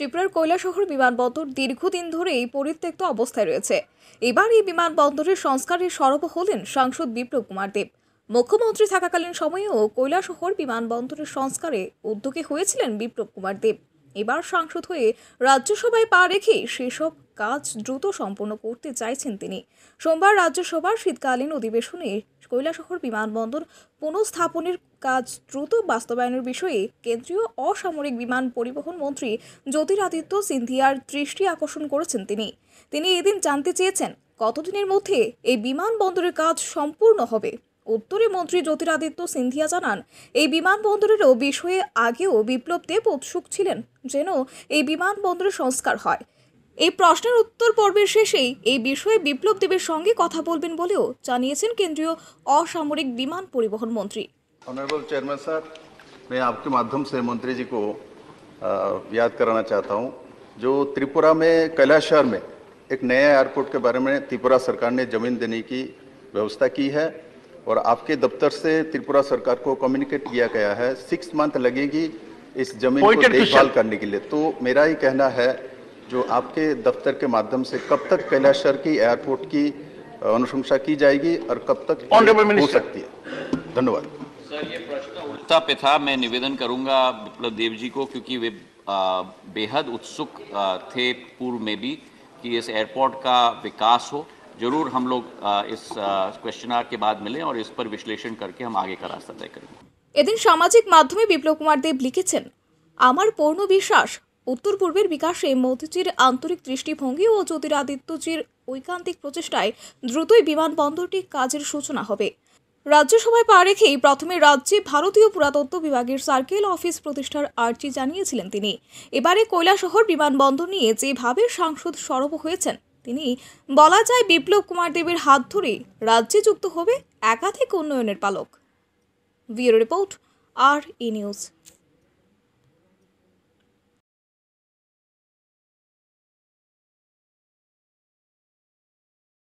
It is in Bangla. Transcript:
ত্রিপুরার কৈলাসহর বিমানবন্দর দীর্ঘদিন ধরে এই পরিত্যক্ত অবস্থায় রয়েছে এবার এই বিমানবন্দরের সংস্কারের সরব হলেন সাংসদ বিপ্লব কুমার দেব মুখ্যমন্ত্রী থাকাকালীন সময়েও কৈলাসহর বিমানবন্দরের সংস্কারে উদ্যোগী হয়েছিলেন বিপ্লব কুমার দেব এবার সাংসদ হয়ে রাজ্যসভায় পা রেখে সেসব কাজ দ্রুত সম্পন্ন করতে চাইছেন তিনি সোমবার রাজ্যসভার শীতকালীন অধিবেশনে কৈলাসহর বিমানবন্দর পুনঃস্থাপনের কাজ দ্রুত বাস্তবায়নের বিষয়ে কেন্দ্রীয় অসামরিক বিমান পরিবহন মন্ত্রী জ্যোতিরাদিত্য সিন্ধিয়ার দৃষ্টি আকর্ষণ করেছেন তিনি তিনি এদিন জানতে চেয়েছেন কতদিনের মধ্যে এই বিমানবন্দরের কাজ সম্পূর্ণ হবে উত্তরে মন্ত্রী জ্যোতিরাদিত্য সিন্ধিয়া জানান এই বিমানবন্দরেরও বিষয়ে আগেও বিপ্লব দেব উৎসুক ছিলেন যেন এই বিমানবন্দরের সংস্কার হয় प्रश्न उत्तर पर्व शेषे विषय এই देवर संगे कथा बोलें केंद्रीय असामरिक विमान জানিয়েছেন मंत्री ऑनरेबल चेयरमैन सर मैं आपके माध्यम से मंत्री जी को याद कराना चाहता हूँ जो त्रिपुरा में कैलाश शहर में एक नया एयरपोर्ट के बारे में त्रिपुरा सरकार ने जमीन देने की व्यवस्था की है और आपके दफ्तर से त्रिपुरा सरकार को कम्युनिकेट किया गया है सिक्स मंथ लगेगी इस जमीन को देखभाल करने के लिए तो मेरा ही कहना है जो आपके दफ्तर के माध्यम से कब तक कैलाशर की एयरपोर्ट की अनुशंसा की जाएगी और कब तक हो सकती है धन्यवाद सर ये था मैं निवेदन करूंगा विप्लव मतलब देव जी को क्योंकि वे बेहद उत्सुक थे पूर्व में भी कि इस एयरपोर्ट का विकास हो जरूर हम लोग इस क्वेश्चन के बाद मिले और इस पर विश्लेषण करके हम आगे का रास्ता तय करेंगे এদিন সামাজিক মাধ্যমে বিপ্লব কুমার দেব লিখেছেন আমার পূর্ণ বিশ্বাস উত্তর পূর্বের বিকাশে মোদিজির আন্তরিক দৃষ্টিভঙ্গি ও জ্যোতিরাদিত্যজির ঐকান্তিক প্রচেষ্টায় দ্রুতই বিমানবন্দরটি কাজের সূচনা হবে রাজ্যসভায় পা রেখেই প্রথমে রাজ্যে ভারতীয় পুরাতত্ত্ব বিভাগের সার্কেল অফিস প্রতিষ্ঠার আর্জি জানিয়েছিলেন তিনি এবারে কৈলাসহর বিমানবন্দর নিয়ে যেভাবে সাংসদ সরব হয়েছেন তিনি বলা যায় বিপ্লব কুমার দেবের হাত ধরে রাজ্যে যুক্ত হবে একাধিক উন্নয়নের পালক ব্যুরো রিপোর্ট আর ই নিউজ